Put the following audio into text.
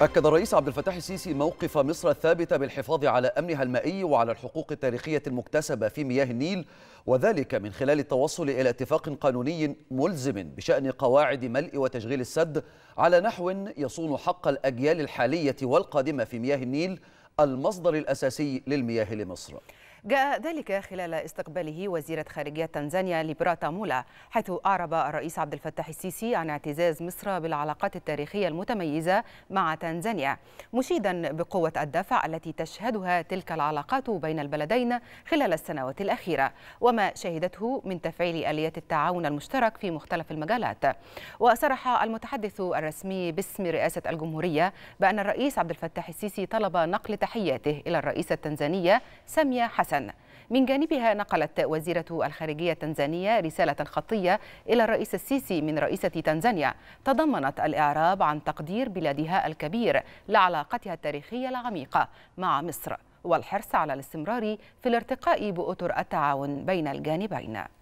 أكد الرئيس عبد الفتاح السيسي موقف مصر الثابت بالحفاظ على أمنها المائي وعلى الحقوق التاريخية المكتسبة في مياه النيل وذلك من خلال التوصل إلى اتفاق قانوني ملزم بشأن قواعد ملء وتشغيل السد على نحو يصون حق الأجيال الحالية والقادمة في مياه النيل المصدر الأساسي للمياه لمصر جاء ذلك خلال استقباله وزيرة خارجية تنزانيا ليبراتا مولا حيث أعرب الرئيس عبد الفتاح السيسي عن اعتزاز مصر بالعلاقات التاريخية المتميزة مع تنزانيا مشيدا بقوة الدفع التي تشهدها تلك العلاقات بين البلدين خلال السنوات الأخيرة وما شهدته من تفعيل آليات التعاون المشترك في مختلف المجالات وصرح المتحدث الرسمي باسم رئاسة الجمهورية بأن الرئيس عبد الفتاح السيسي طلب نقل تحياته إلى الرئيسة التنزانية سامية حسن حسن من جانبها نقلت وزيرة الخارجية التنزانية رسالة خطية إلى الرئيس السيسي من رئيسة تنزانيا تضمنت الإعراب عن تقدير بلادها الكبير لعلاقتها التاريخية العميقة مع مصر والحرص على الاستمرار في الارتقاء بأطر التعاون بين الجانبين